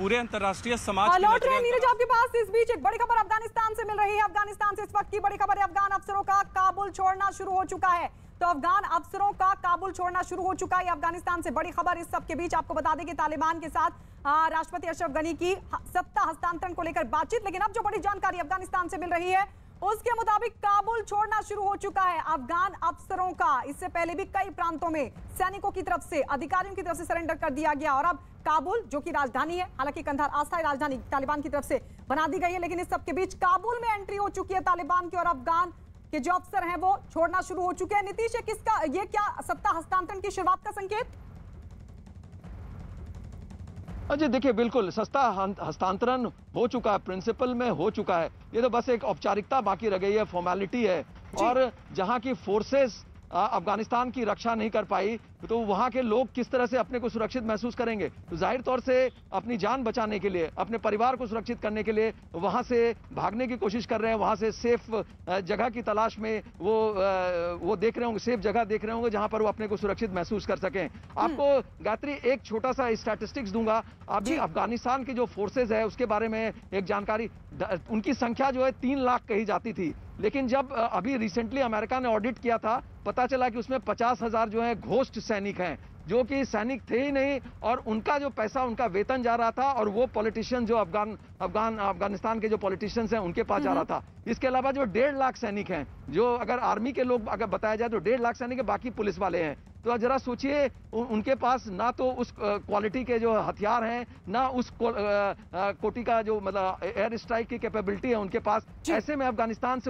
पूरे अंतर्राष्ट्रीय समाज हाँ, लौट रहे नीरज आपके पास इस बीच एक बड़ी खबर अफगानिस्तान से मिल रही है अफगानिस्तान से इस वक्त की बड़ी खबर है अफगान अफसरों का काबुल छोड़ना शुरू हो चुका है तो अफगान अफसरों का काबुल छोड़ना शुरू हो चुका है अफगानिस्तान से बड़ी खबर इस सब के बीच आपको बता दें कि तालिबान के साथ राष्ट्रपति अशरफ गनी की सत्ता हस्तांतरण को लेकर बातचीत लेकिन अब जो बड़ी जानकारी अफगानिस्तान से मिल रही है उसके मुताबिक काबुल छोड़ना शुरू हो चुका है अफगान अफसरों का इससे पहले भी कई प्रांतों में सैनिकों की तरफ से अधिकारियों की तरफ से सरेंडर कर दिया गया और अब काबुल जो कि राजधानी है हालांकि कंधार आस्था राजधानी तालिबान की तरफ से बना दी गई है लेकिन इस सबके बीच काबुल में एंट्री हो चुकी है तालिबान की और अफगान के जो अफसर है वो छोड़ना शुरू हो चुके हैं नीतीश किसका ये क्या सत्ता हस्तांतरण की शुरुआत का संकेत जी देखिए बिल्कुल सस्ता हस्तांतरण हो चुका है प्रिंसिपल में हो चुका है ये तो बस एक औपचारिकता बाकी रह गई है फॉर्मेलिटी है और जहाँ की फोर्सेस अफगानिस्तान की रक्षा नहीं कर पाई तो वहाँ के लोग किस तरह से अपने को सुरक्षित महसूस करेंगे तो जाहिर तौर से अपनी जान बचाने के लिए अपने परिवार को सुरक्षित करने के लिए वहाँ से भागने की कोशिश कर रहे हैं वहाँ से सेफ जगह की तलाश में वो वो देख रहे होंगे सेफ जगह देख रहे होंगे जहाँ पर वो अपने को सुरक्षित महसूस कर सकें आपको हम्म। गायत्री एक छोटा सा स्टैटिस्टिक्स दूंगा अभी अफगानिस्तान के जो फोर्सेज है उसके बारे में एक जानकारी उनकी संख्या जो है तीन लाख कही जाती थी लेकिन जब अभी रिसेंटली अमेरिका ने ऑडिट किया था पता चला कि उसमें पचास हज़ार जो है घोष्ट सैनिक हैं जो कि सैनिक थे ही नहीं और उनका जो पैसा उनका वेतन जा रहा था और वो पॉलिटिशियन जो अफगान अफगान अफगानिस्तान के जो पॉलिटिशियंस हैं उनके पास जा रहा हम्म। था इसके अलावा जो डेढ़ लाख सैनिक हैं जो अगर आर्मी के लोग अगर बताया जाए तो डेढ़ लाख सैनिक बाकी पुलिस वाले हैं तो जरा सोचिए उनके पास ना तो उस क्वालिटी के जो हथियार हैं ना उस कोटी का जो मतलब एयर स्ट्राइक की कैपेबिलिटी है उनके पास ऐसे में अफगानिस्तान से